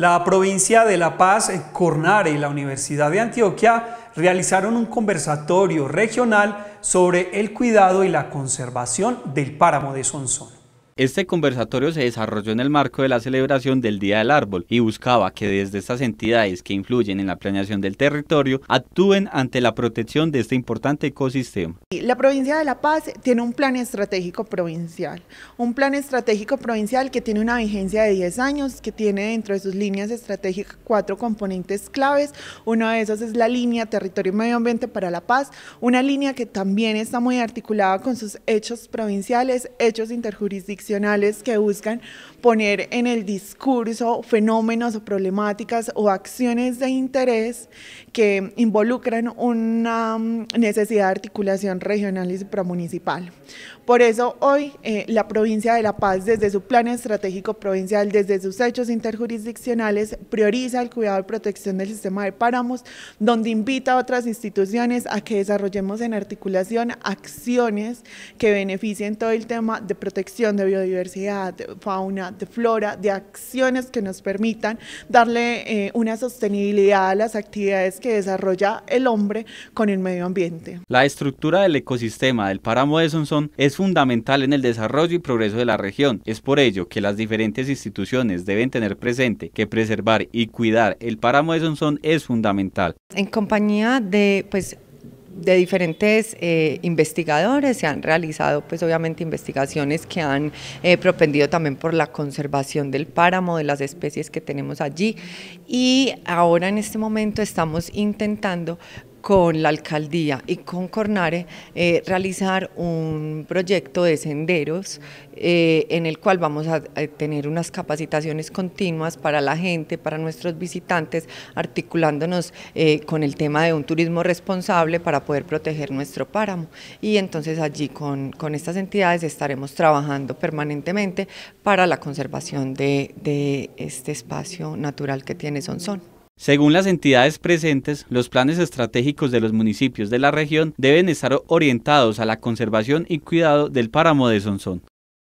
la provincia de La Paz, eh, Cornare y la Universidad de Antioquia realizaron un conversatorio regional sobre el cuidado y la conservación del páramo de Sonsón. Este conversatorio se desarrolló en el marco de la celebración del Día del Árbol y buscaba que desde estas entidades que influyen en la planeación del territorio actúen ante la protección de este importante ecosistema. La provincia de La Paz tiene un plan estratégico provincial, un plan estratégico provincial que tiene una vigencia de 10 años, que tiene dentro de sus líneas estratégicas cuatro componentes claves. Uno de esos es la línea Territorio y Medio Ambiente para la Paz, una línea que también está muy articulada con sus hechos provinciales, hechos interjurisdiccionales que buscan poner en el discurso fenómenos o problemáticas o acciones de interés que involucran una mm, necesidad de articulación regional y supramunicipal. Por eso hoy eh, la provincia de La Paz, desde su plan estratégico provincial, desde sus hechos interjurisdiccionales, prioriza el cuidado y protección del sistema de páramos, donde invita a otras instituciones a que desarrollemos en articulación acciones que beneficien todo el tema de protección de biodiversidad diversidad, de fauna, de flora, de acciones que nos permitan darle eh, una sostenibilidad a las actividades que desarrolla el hombre con el medio ambiente. La estructura del ecosistema del páramo de Sonson es fundamental en el desarrollo y progreso de la región. Es por ello que las diferentes instituciones deben tener presente que preservar y cuidar el páramo de Sonson es fundamental. En compañía de pues de diferentes eh, investigadores, se han realizado pues obviamente investigaciones que han eh, propendido también por la conservación del páramo, de las especies que tenemos allí y ahora en este momento estamos intentando con la alcaldía y con Cornare eh, realizar un proyecto de senderos eh, en el cual vamos a, eh, tener unas capacitaciones continuas para la gente, para nuestros visitantes, articulándonos con el tema de un turismo responsable para poder proteger nuestro páramo. Y entonces allí con, estas entidades estaremos trabajando permanentemente para la conservación de, este espacio natural que tiene Sonson. Según las entidades presentes, los planes estratégicos de los municipios de la región deben estar orientados a la conservación y cuidado del páramo de Sonsón.